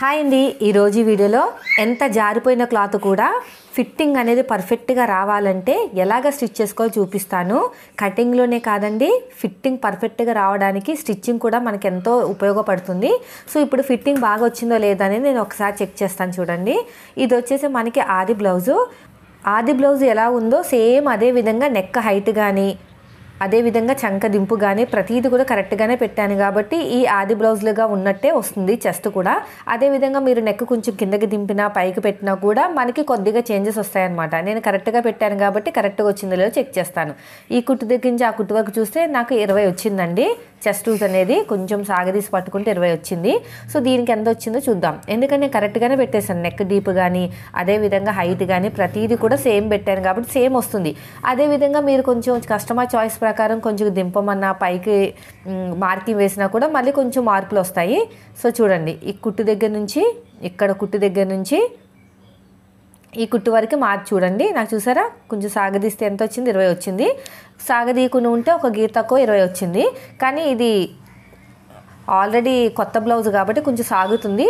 hi అండి ఈరోజు వీడియోలో ఎంత జారిపోయిన క్లాత్ కూడా ఫిట్టింగ్ అనేది పర్ఫెక్ట్గా రావాలంటే ఎలాగ స్టిచ్ చేసుకోవాలో చూపిస్తాను కటింగ్లోనే కాదండి ఫిట్టింగ్ పర్ఫెక్ట్గా రావడానికి స్టిచ్చింగ్ కూడా మనకు ఎంతో ఉపయోగపడుతుంది సో ఇప్పుడు ఫిట్టింగ్ బాగా వచ్చిందో లేదని అనేది నేను ఒకసారి చెక్ చేస్తాను చూడండి ఇది వచ్చేసి మనకి ఆది బ్లౌజు ఆది బ్లౌజ్ ఎలా ఉందో సేమ్ అదే విధంగా నెక్ హైట్ కానీ అదేవిధంగా చంక దింపు కానీ ప్రతీది కూడా కరెక్ట్గానే పెట్టాను కాబట్టి ఈ ఆది బ్లౌజ్లుగా ఉన్నట్టే వస్తుంది చెస్ట్ కూడా అదేవిధంగా మీరు నెక్ కొంచెం కిందకి దింపినా పైకి పెట్టినా కూడా మనకి కొద్దిగా చేంజెస్ వస్తాయన్నమాట నేను కరెక్ట్గా పెట్టాను కాబట్టి కరెక్ట్గా వచ్చిందో లేదో చెక్ చేస్తాను ఈ కుట్టు దగ్గర నుంచి ఆ కుట్టు వరకు చూస్తే నాకు ఇరవై వచ్చిందండి చెస్ట్ టూత్ అనేది కొంచెం సాగదీసి పట్టుకుంటే ఇరవై వచ్చింది సో దీనికి ఎంత వచ్చిందో చూద్దాం ఎందుకంటే నేను కరెక్ట్గానే పెట్టేశాను నెక్ డీప్ కానీ అదేవిధంగా హైట్ కానీ ప్రతిదీ కూడా సేమ్ పెట్టాను కాబట్టి సేమ్ వస్తుంది అదేవిధంగా మీరు కొంచెం కస్టమర్ చాయిస్ ప్రకారం కొంచెం దింపమన్నా పైకి మార్కింగ్ వేసినా కూడా మళ్ళీ కొంచెం మార్పులు వస్తాయి సో చూడండి ఈ కుట్టు దగ్గర నుంచి ఇక్కడ కుట్టు దగ్గర నుంచి ఈ కుట్టు వరకు మార్చి చూడండి నాకు చూసారా కొంచెం సాగదీస్తే ఎంత వచ్చింది ఇరవై వచ్చింది సాగదీకుని ఉంటే ఒక గీతకు ఇరవై వచ్చింది కానీ ఇది ఆల్రెడీ కొత్త బ్లౌజ్ కాబట్టి కొంచెం సాగుతుంది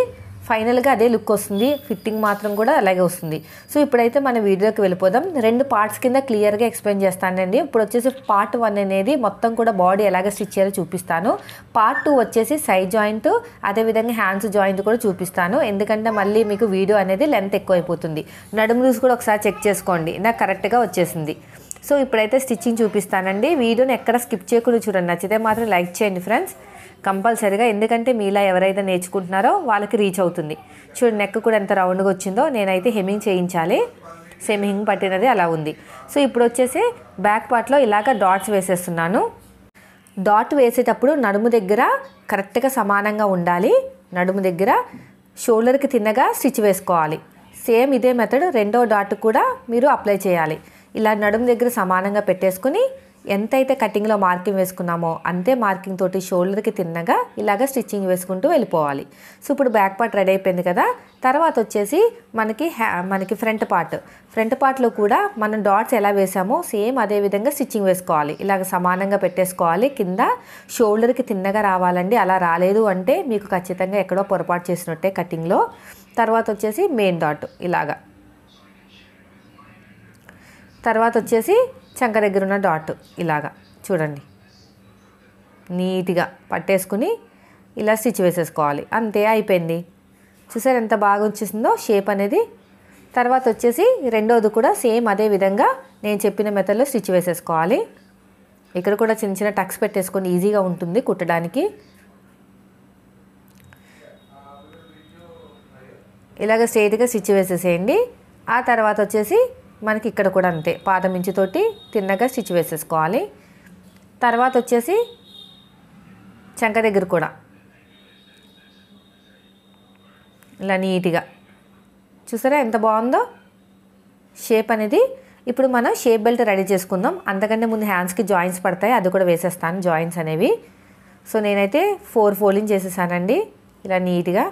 ఫైనల్గా అదే లుక్ వస్తుంది ఫిట్టింగ్ మాత్రం కూడా అలాగే వస్తుంది సో ఇప్పుడైతే మన వీడియోకి వెళ్ళిపోదాం రెండు పార్ట్స్ కింద క్లియర్గా ఎక్స్ప్లెయిన్ చేస్తానండి ఇప్పుడు వచ్చేసి పార్ట్ వన్ అనేది మొత్తం కూడా బాడీ ఎలాగే స్టిచ్ చేయాలో చూపిస్తాను పార్ట్ టూ వచ్చేసి సైడ్ జాయింట్ అదేవిధంగా హ్యాండ్స్ జాయింట్ కూడా చూపిస్తాను ఎందుకంటే మళ్ళీ మీకు వీడియో అనేది లెంత్ ఎక్కువైపోతుంది నడుము లూజ్ కూడా ఒకసారి చెక్ చేసుకోండి నాకు కరెక్ట్గా వచ్చేసింది సో ఇప్పుడైతే స్టిచ్చింగ్ చూపిస్తానండి వీడియోని ఎక్కడ స్కిప్ చేయకుండా చూడండి నచ్చితే మాత్రం లైక్ చేయండి ఫ్రెండ్స్ కంపల్సరీగా ఎందుకంటే మీలా ఎవరైతే నేర్చుకుంటున్నారో వాళ్ళకి రీచ్ అవుతుంది చూడండి నెక్ కూడా ఎంత రౌండ్గా వచ్చిందో నేనైతే హెమింగ్ చేయించాలి సేమ్ హింగ్ పట్టినది అలా ఉంది సో ఇప్పుడు వచ్చేసి బ్యాక్ పార్ట్లో ఇలాగ డాట్స్ వేసేస్తున్నాను డాట్ వేసేటప్పుడు నడుము దగ్గర కరెక్ట్గా సమానంగా ఉండాలి నడుము దగ్గర షోల్డర్కి తిన్నగా స్టిచ్ వేసుకోవాలి సేమ్ ఇదే మెథడ్ రెండో డాట్ కూడా మీరు అప్లై చేయాలి ఇలా నడుము దగ్గర సమానంగా పెట్టేసుకుని ఎంతైతే కటింగ్లో మార్కింగ్ వేసుకున్నామో అంతే మార్కింగ్ తోటి షోల్డర్కి తిన్నగా ఇలాగ స్టిచ్చింగ్ వేసుకుంటూ వెళ్ళిపోవాలి సో ఇప్పుడు బ్యాక్ పార్ట్ రెడీ అయిపోయింది కదా తర్వాత వచ్చేసి మనకి మనకి ఫ్రంట్ పార్ట్ ఫ్రంట్ పార్ట్లో కూడా మనం డాట్స్ ఎలా వేసామో సేమ్ అదే విధంగా స్టిచ్చింగ్ వేసుకోవాలి ఇలాగ సమానంగా పెట్టేసుకోవాలి కింద షోల్డర్కి తిన్నగా రావాలండి అలా రాలేదు అంటే మీకు ఖచ్చితంగా ఎక్కడో పొరపాటు చేసినట్టే కటింగ్లో తర్వాత వచ్చేసి మెయిన్ డాట్ ఇలాగా తర్వాత వచ్చేసి చంక దగ్గర ఉన్న డాట్ ఇలాగా చూడండి నీట్గా పట్టేసుకుని ఇలా స్టిచ్ వేసేసుకోవాలి అంతే అయిపోయింది చూసారు ఎంత బాగా వచ్చేసిందో షేప్ అనేది తర్వాత వచ్చేసి రెండోది కూడా సేమ్ అదే విధంగా నేను చెప్పిన మెథడ్లో స్టిచ్ వేసేసుకోవాలి ఇక్కడ కూడా చిన్న చిన్న టక్స్ పెట్టేసుకొని ఈజీగా ఉంటుంది కుట్టడానికి ఇలాగ స్ట్రేట్గా స్టిచ్ వేసేసేయండి ఆ తర్వాత వచ్చేసి మనకి ఇక్కడ కూడా అంతే పాదం ఇంచుతోటి తిన్నగా స్టిచ్ వేసేసుకోవాలి తర్వాత వచ్చేసి చెంక దగ్గర కూడా ఇలా నీట్గా చూసారా ఎంత బాగుందో షేప్ అనేది ఇప్పుడు మనం షేప్ బెల్ట్ రెడీ చేసుకుందాం అంతకంటే ముందు హ్యాండ్స్కి జాయింట్స్ పడతాయి అది కూడా వేసేస్తాను జాయింట్స్ అనేవి సో నేనైతే ఫోర్ ఫోల్డింగ్ చేసేసానండి ఇలా నీట్గా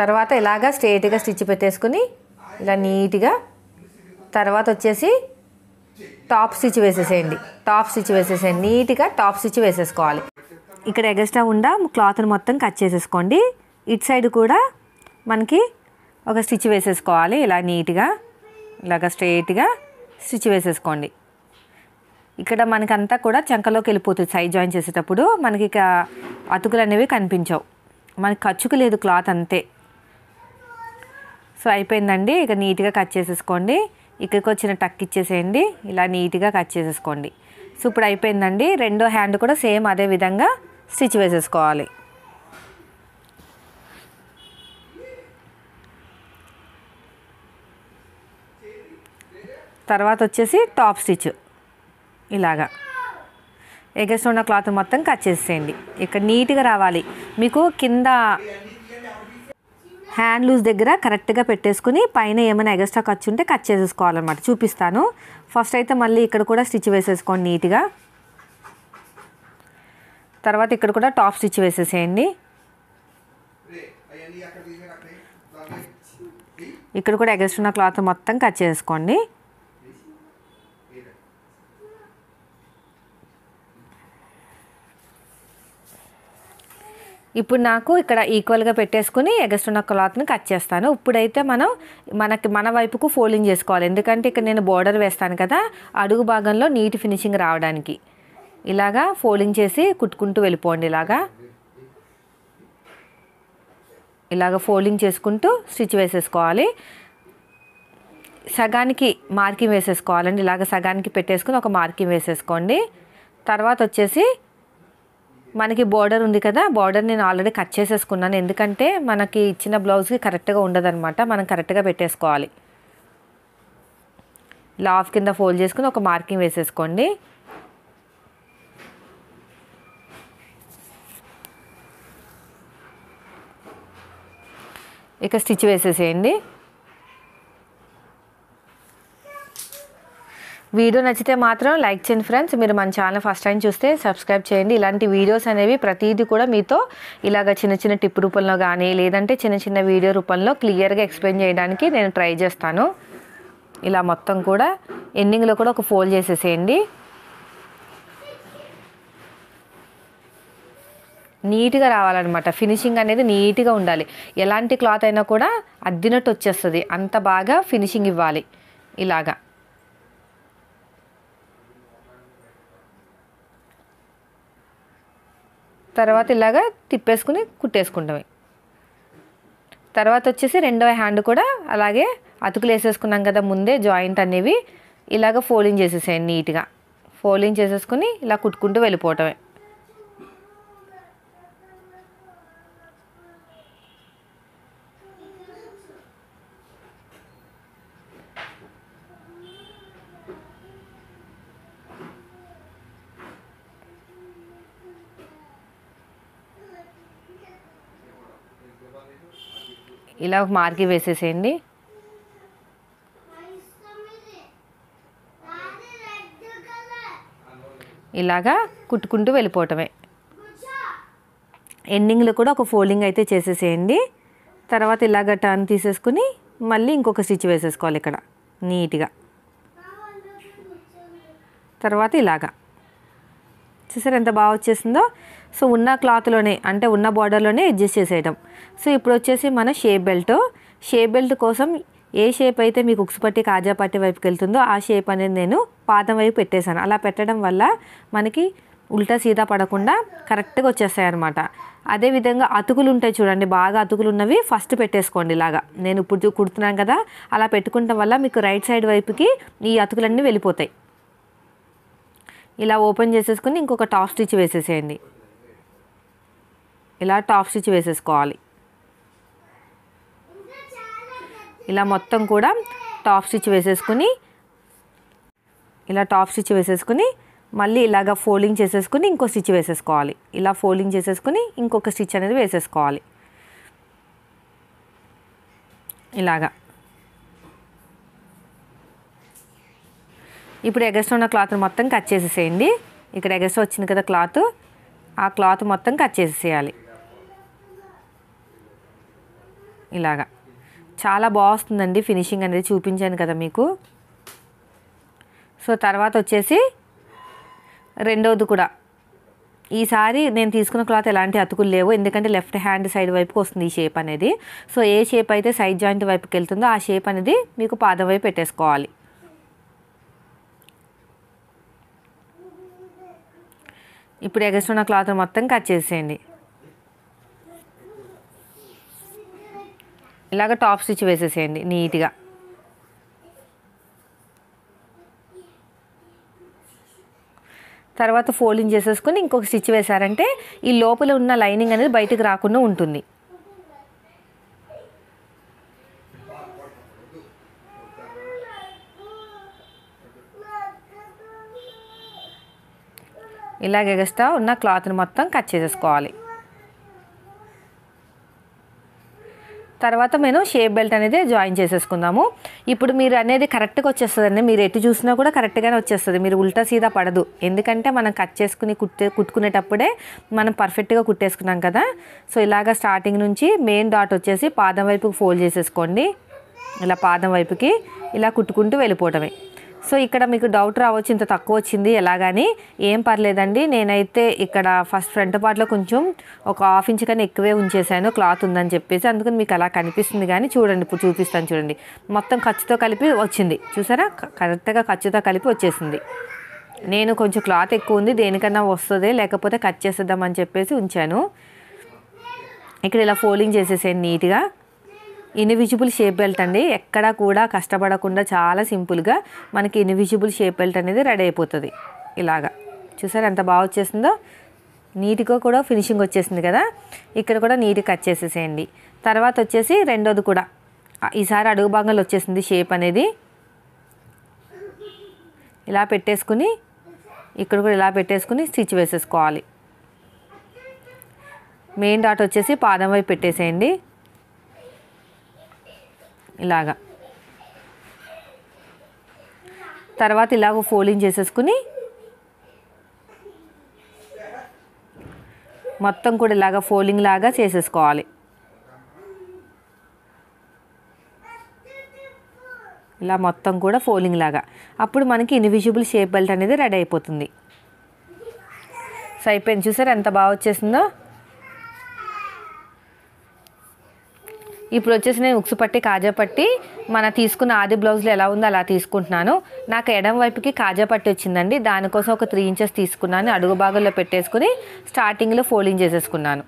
తర్వాత ఇలాగా స్ట్రేట్గా స్టిచ్ పెట్టేసుకుని ఇలా నీట్గా తర్వాత వచ్చేసి టాప్ స్టిచ్ వేసేసేయండి టాప్ స్టిచ్ వేసేసేయండి నీట్గా టాప్ స్టిచ్ వేసేసుకోవాలి ఇక్కడ ఎగస్ట్రా ఉండా క్లాత్ని మొత్తం కట్ చేసేసుకోండి ఇటు సైడ్ కూడా మనకి ఒక స్టిచ్ వేసేసుకోవాలి ఇలా నీట్గా ఇలాగ స్ట్రేట్గా స్టిచ్ వేసేసుకోండి ఇక్కడ మనకంతా కూడా చంకలోకి వెళ్ళిపోతుంది సైజ్ జాయిన్ చేసేటప్పుడు మనకి ఇక అతుకులు అనేవి కనిపించవు మనకి ఖర్చుకు లేదు క్లాత్ అంతే సో అయిపోయిందండి ఇక నీట్గా కట్ చేసేసుకోండి ఇక్కడికి వచ్చిన టక్ ఇచ్చేసేయండి ఇలా నీట్గా కట్ చేసేసుకోండి సో ఇప్పుడు అయిపోయిందండి రెండో హ్యాండ్ కూడా సేమ్ అదే విధంగా స్టిచ్ వేసేసుకోవాలి తర్వాత వచ్చేసి టాప్ స్టిచ్ ఇలాగా ఎగస్ట్ ఉన్న క్లాత్ మొత్తం కట్ చేసేయండి ఇక్కడ నీట్గా రావాలి మీకు కింద హ్యాండ్ లూజ్ దగ్గర కరెక్ట్గా పెట్టేసుకుని పైన ఏమైనా ఎగస్ట్రా ఖర్చు ఉంటే కట్ చేసేసుకోవాలన్నమాట చూపిస్తాను ఫస్ట్ అయితే మళ్ళీ ఇక్కడ కూడా స్టిచ్ వేసేసుకోండి నీట్గా తర్వాత ఇక్కడ కూడా టాప్ స్టిచ్ వేసేసేయండి ఇక్కడ కూడా ఎగస్ట్రా ఉన్న క్లాత్ మొత్తం కట్ చేసుకోండి ఇప్పుడు నాకు ఇక్కడ ఈక్వల్గా పెట్టేసుకుని ఎగస్టున్న క్లాత్ని కట్ చేస్తాను ఇప్పుడైతే మనం మనకి మన వైపుకు ఫోల్డింగ్ చేసుకోవాలి ఎందుకంటే ఇక్కడ నేను బోర్డర్ వేస్తాను కదా అడుగు భాగంలో నీట్ ఫినిషింగ్ రావడానికి ఇలాగా ఫోల్డింగ్ చేసి కుట్టుకుంటూ వెళ్ళిపోండి ఇలాగా ఇలాగ ఫోల్డింగ్ చేసుకుంటూ స్టిచ్ వేసేసుకోవాలి సగానికి మార్కింగ్ వేసేసుకోవాలండి ఇలాగ సగానికి పెట్టేసుకుని ఒక మార్కింగ్ వేసేసుకోండి తర్వాత వచ్చేసి మనకి బార్డర్ ఉంది కదా బార్డర్ నేను ఆల్రెడీ కట్ చేసేసుకున్నాను ఎందుకంటే మనకి ఇచ్చిన బ్లౌజ్కి కరెక్ట్గా ఉండదనమాట మనం కరెక్ట్గా పెట్టేసుకోవాలి లాఫ్ కింద ఫోల్డ్ చేసుకుని ఒక మార్కింగ్ వేసేసుకోండి ఇక స్టిచ్ వేసేసేయండి వీడియో నచ్చితే మాత్రం లైక్ చేయండి ఫ్రెండ్స్ మీరు మన ఛానల్ ఫస్ట్ టైం చూస్తే సబ్స్క్రైబ్ చేయండి ఇలాంటి వీడియోస్ అనేవి ప్రతిదీ కూడా మీతో ఇలాగ చిన్న చిన్న టిప్ రూపంలో కానీ లేదంటే చిన్న చిన్న వీడియో రూపంలో క్లియర్గా ఎక్స్ప్లెయిన్ చేయడానికి నేను ట్రై చేస్తాను ఇలా మొత్తం కూడా ఎండింగ్లో కూడా ఒక ఫోల్డ్ చేసేసేయండి నీట్గా రావాలన్నమాట ఫినిషింగ్ అనేది నీట్గా ఉండాలి ఎలాంటి క్లాత్ అయినా కూడా అద్దినట్టు వచ్చేస్తుంది అంత బాగా ఫినిషింగ్ ఇవ్వాలి ఇలాగా తర్వాత ఇలాగా తిప్పేసుకుని కుట్టేసుకుంటాం తర్వాత వచ్చేసి రెండవ హ్యాండ్ కూడా అలాగే అతుకులు వేసేసుకున్నాం కదా ముందే జాయింట్ అనేవి ఇలాగ ఫోల్డింగ్ చేసేసేయండి నీట్గా ఫోల్డింగ్ చేసేసుకుని ఇలా కుట్టుకుంటూ వెళ్ళిపోవటమే ఇలా ఒక మార్కి వేసేసేయండి ఇలాగా కుట్టుకుంటూ వెళ్ళిపోవటమే ఎండింగ్లో కూడా ఒక ఫోల్డింగ్ అయితే చేసేసేయండి తర్వాత ఇలాగ టర్న్ తీసేసుకుని మళ్ళీ ఇంకొక స్టిచ్ వేసేసుకోవాలి ఇక్కడ నీట్గా తర్వాత ఇలాగా చూసారు ఎంత బాగా వచ్చేసిందో సో ఉన్న క్లాత్లోనే అంటే ఉన్న బార్డర్లోనే అడ్జస్ట్ చేసేయడం సో ఇప్పుడు వచ్చేసి మన షేప్ బెల్ట్ షేప్ బెల్ట్ కోసం ఏ షేప్ అయితే మీకు ఉక్సు పట్టి కాజా పట్టి వైపుకి వెళ్తుందో ఆ షేప్ అనేది నేను పాదం వైపు పెట్టేశాను అలా పెట్టడం వల్ల మనకి ఉల్టా సీదా పడకుండా కరెక్ట్గా వచ్చేస్తాయి అనమాట అదేవిధంగా అతుకులు ఉంటాయి చూడండి బాగా అతుకులు ఉన్నవి ఫస్ట్ పెట్టేసుకోండి ఇలాగా నేను ఇప్పుడు కుడుతున్నాను కదా అలా పెట్టుకుంటం వల్ల మీకు రైట్ సైడ్ వైపుకి ఈ అతుకులన్నీ వెళ్ళిపోతాయి ఇలా ఓపెన్ చేసేసుకుని ఇంకొక టాప్ స్టిచ్ వేసేసేయండి ఇలా టాప్ స్టిచ్ వేసేసుకోవాలి ఇలా మొత్తం కూడా టాప్ స్టిచ్ వేసేసుకుని ఇలా టాప్ స్టిచ్ వేసేసుకుని మళ్ళీ ఇలాగ ఫోల్డింగ్ చేసేసుకుని ఇంకో స్టిచ్ వేసేసుకోవాలి ఇలా ఫోల్డింగ్ చేసేసుకుని ఇంకొక స్టిచ్ అనేది వేసేసుకోవాలి ఇలాగా ఇప్పుడు ఎగస్ట్ ఉన్న క్లాత్ మొత్తం కట్ చేసేసేయండి ఇక్కడ ఎగస్ట్ వచ్చింది కదా క్లాత్ ఆ క్లాత్ మొత్తం కట్ చేసేసేయాలి ఇలాగా చాలా బాగుస్తుందండి ఫినిషింగ్ అనేది చూపించాను కదా మీకు సో తర్వాత వచ్చేసి రెండవది కూడా ఈసారి నేను తీసుకున్న క్లాత్ ఎలాంటి అతుకులు లేవు ఎందుకంటే లెఫ్ట్ హ్యాండ్ సైడ్ వైపుకి వస్తుంది ఈ షేప్ అనేది సో ఏ షేప్ అయితే సైడ్ జాయింట్ వైపుకి వెళ్తుందో ఆ షేప్ అనేది మీకు పాదం వైపు పెట్టేసుకోవాలి ఇప్పుడు ఎగస్ట్ ఉన్న క్లాత్ మొత్తం కట్ చేసేయండి ఇలాగ టాప్ స్టిచ్ వేసేసేయండి నీట్గా తర్వాత ఫోల్డింగ్ చేసేసుకుని ఇంకొక స్టిచ్ వేశారంటే ఈ లోపల ఉన్న లైనింగ్ అనేది బయటకు రాకుండా ఉంటుంది ఇలాగ ఎగస్ట్రా ఉన్న క్లాత్ని మొత్తం కట్ చేసేసుకోవాలి తర్వాత మేము షేప్ బెల్ట్ అనేది జాయిన్ చేసేసుకుందాము ఇప్పుడు మీరు అనేది కరెక్ట్గా వచ్చేస్తుందండి మీరు ఎటు చూసినా కూడా కరెక్ట్గానే వచ్చేస్తుంది మీరు ఉల్టా సీదా పడదు ఎందుకంటే మనం కట్ చేసుకుని కుట్టే కుట్టుకునేటప్పుడే మనం పర్ఫెక్ట్గా కుట్టేసుకున్నాం కదా సో ఇలాగ స్టార్టింగ్ నుంచి మెయిన్ డాట్ వచ్చేసి పాదం వైపుకి ఫోల్డ్ చేసేసుకోండి ఇలా పాదం వైపుకి ఇలా కుట్టుకుంటూ వెళ్ళిపోవటమే సో ఇక్కడ మీకు డౌట్ రావచ్చు ఇంత తక్కువ వచ్చింది ఎలాగని ఏం పర్లేదండి నేనైతే ఇక్కడ ఫస్ట్ ఫ్రంట్ పార్ట్లో కొంచెం ఒక హాఫ్ ఇంచ్ కన్నా ఎక్కువే ఉంచేసాను క్లాత్ ఉందని చెప్పేసి అందుకని మీకు అలా కనిపిస్తుంది కానీ చూడండి ఇప్పుడు చూపిస్తాను చూడండి మొత్తం ఖర్చుతో కలిపి వచ్చింది చూసారా కరెక్ట్గా ఖర్చుతో కలిపి వచ్చేసింది నేను కొంచెం క్లాత్ ఎక్కువ ఉంది దేనికన్నా వస్తుంది లేకపోతే కట్ చేసేద్దామని చెప్పేసి ఉంచాను ఇక్కడ ఇలా ఫోల్డింగ్ చేసేసాను నీట్గా ఇన్విజిబుల్ షేప్ బెల్ట్ అండి ఎక్కడా కూడా కష్టపడకుండా చాలా సింపుల్గా మనకి ఇన్విజిబుల్ షేప్ బెల్ట్ అనేది రెడీ అయిపోతుంది ఇలాగా చూసారు ఎంత బాగా వచ్చేసిందో నీటిగా కూడా ఫినిషింగ్ వచ్చేసింది కదా ఇక్కడ కూడా నీట్ కట్ చేసేసేయండి తర్వాత వచ్చేసి రెండోది కూడా ఈసారి అడుగు భాగంలో వచ్చేసింది షేప్ అనేది ఇలా పెట్టేసుకుని ఇక్కడ కూడా ఇలా పెట్టేసుకుని స్టిచ్ వేసేసుకోవాలి మెయిన్ డాట్ వచ్చేసి పాదం వైపు పెట్టేసేయండి ఇలాగా తర్వాత ఇలాగ ఫోలింగ్ చేసేసుకుని మొత్తం కూడా ఇలాగ ఫోలింగ్ లాగా చేసేసుకోవాలి ఇలా మొత్తం కూడా ఫోలింగ్ లాగా అప్పుడు మనకి ఇన్విజిబుల్ షేప్ బెల్ట్ అనేది రెడీ అయిపోతుంది సో అయిపోయింది చూసారు ఎంత బాగా వచ్చేసిందో ఇప్పుడు వచ్చేసి నేను ఉక్సు పట్టి కాజా పట్టి మన తీసుకున్న ఆది బ్లౌజ్లో ఎలా ఉందో అలా తీసుకుంటున్నాను నాకు ఎడం వైపుకి కాజా పట్టి వచ్చిందండి దానికోసం ఒక త్రీ ఇంచెస్ తీసుకున్నాను అడుగు భాగంలో పెట్టేసుకుని స్టార్టింగ్లో ఫోల్డింగ్ చేసేసుకున్నాను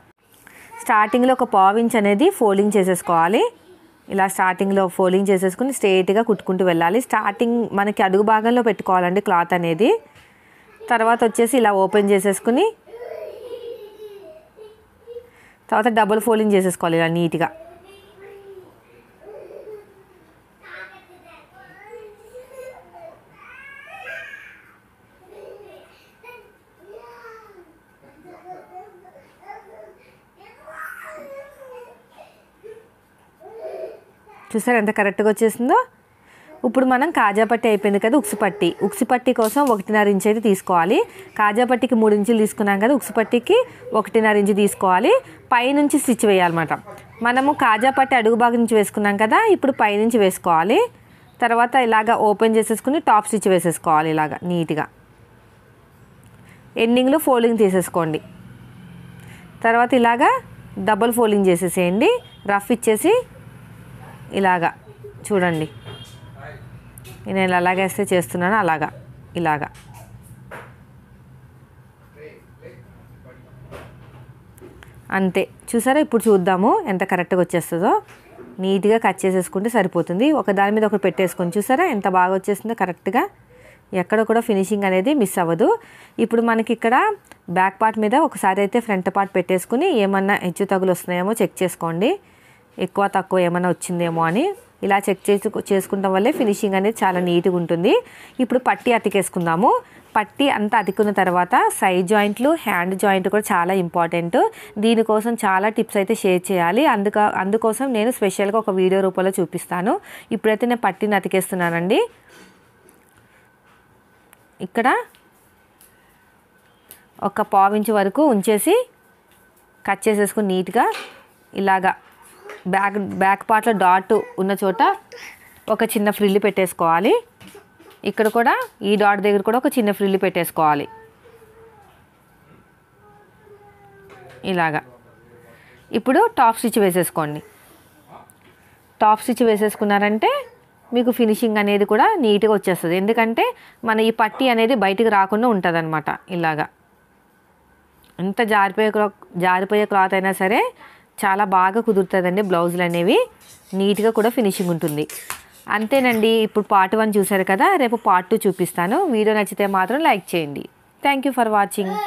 స్టార్టింగ్లో ఒక పావు ఇంచ్ అనేది ఫోల్డింగ్ చేసేసుకోవాలి ఇలా స్టార్టింగ్లో ఫోల్డింగ్ చేసేసుకుని స్ట్రేట్గా కుట్టుకుంటూ వెళ్ళాలి స్టార్టింగ్ మనకి అడుగు భాగంలో పెట్టుకోవాలండి క్లాత్ అనేది తర్వాత వచ్చేసి ఇలా ఓపెన్ చేసేసుకుని తర్వాత డబుల్ ఫోల్డింగ్ చేసేసుకోవాలి ఇలా నీట్గా చూసారు ఎంత కరెక్ట్గా వచ్చేసిందో ఇప్పుడు మనం కాజా పట్టి అయిపోయింది కదా ఉక్సు పట్టి ఉక్సు పట్టి కోసం ఒకటిన్నర ఇంచు అయితే తీసుకోవాలి కాజా పట్టికి మూడు ఇంచులు తీసుకున్నాం కదా ఉక్సు పట్టికి ఒకటిన్నర ఇంచు తీసుకోవాలి పైనుంచి స్టిచ్ వేయాలన్నమాట మనము కాజా పట్టి అడుగు భాగం నుంచి వేసుకున్నాం కదా ఇప్పుడు పైనుంచి వేసుకోవాలి తర్వాత ఇలాగ ఓపెన్ చేసేసుకుని టాప్ స్టిచ్ వేసేసుకోవాలి ఇలాగ నీట్గా ఎండింగ్లో ఫోల్డింగ్ తీసేసుకోండి తర్వాత ఇలాగా డబుల్ ఫోల్డింగ్ చేసేసేయండి రఫ్ ఇచ్చేసి ఇలాగా చూడండి నేను అలాగేస్తే చేస్తున్నాను అలాగా ఇలాగా అంతే చూసారా ఇప్పుడు చూద్దాము ఎంత కరెక్ట్గా వచ్చేస్తుందో నీట్గా కట్ చేసేసుకుంటే సరిపోతుంది ఒక దాని మీద ఒకటి పెట్టేసుకొని చూసారా ఎంత బాగా వచ్చేసిందో కరెక్ట్గా ఎక్కడ కూడా ఫినిషింగ్ అనేది మిస్ అవ్వదు ఇప్పుడు మనకి ఇక్కడ బ్యాక్ పార్ట్ మీద ఒకసారి అయితే ఫ్రంట్ పార్ట్ పెట్టేసుకుని ఏమన్నా హెచ్చు తగులు వస్తున్నాయేమో చెక్ చేసుకోండి ఎక్కువ తక్కువ ఏమైనా వచ్చిందేమో అని ఇలా చెక్ చేసు చేసుకుంటాం వల్లే ఫినిషింగ్ అనేది చాలా నీట్గా ఉంటుంది ఇప్పుడు పట్టి అతికేసుకుందాము పట్టి అంతా అతికున్న తర్వాత సైడ్ జాయింట్లు హ్యాండ్ జాయింట్ కూడా చాలా ఇంపార్టెంట్ దీనికోసం చాలా టిప్స్ అయితే షేర్ చేయాలి అందుక అందుకోసం నేను స్పెషల్గా ఒక వీడియో రూపంలో చూపిస్తాను ఇప్పుడైతే నేను పట్టిని అతికేస్తున్నానండి ఇక్కడ ఒక పావించి వరకు ఉంచేసి కట్ చేసేసుకుని నీట్గా ఇలాగా బ్యాక్ బ్యాక్ పార్ట్లో డాట్ ఉన్న చోట ఒక చిన్న ఫ్రిల్ పెట్టేసుకోవాలి ఇక్కడ కూడా ఈ డాట్ దగ్గర కూడా ఒక చిన్న ఫ్రిల్ పెట్టేసుకోవాలి ఇలాగా ఇప్పుడు టాప్ స్టిచ్ వేసేసుకోండి టాప్ స్టిచ్ వేసేసుకున్నారంటే మీకు ఫినిషింగ్ అనేది కూడా నీట్గా వచ్చేస్తుంది ఎందుకంటే మన ఈ పట్టి అనేది బయటికి రాకుండా ఉంటుంది అనమాట ఇలాగా ఎంత జారిపోయే జారిపోయే క్లాత్ అయినా సరే చాలా బాగా కుదురుతుందండి బ్లౌజులు అనేవి నీట్గా కూడా ఫినిషింగ్ ఉంటుంది అంతేనండి ఇప్పుడు పార్ట్ వన్ చూశారు కదా రేపు పార్ట్ టూ చూపిస్తాను వీడియో నచ్చితే మాత్రం లైక్ చేయండి థ్యాంక్ ఫర్ వాచింగ్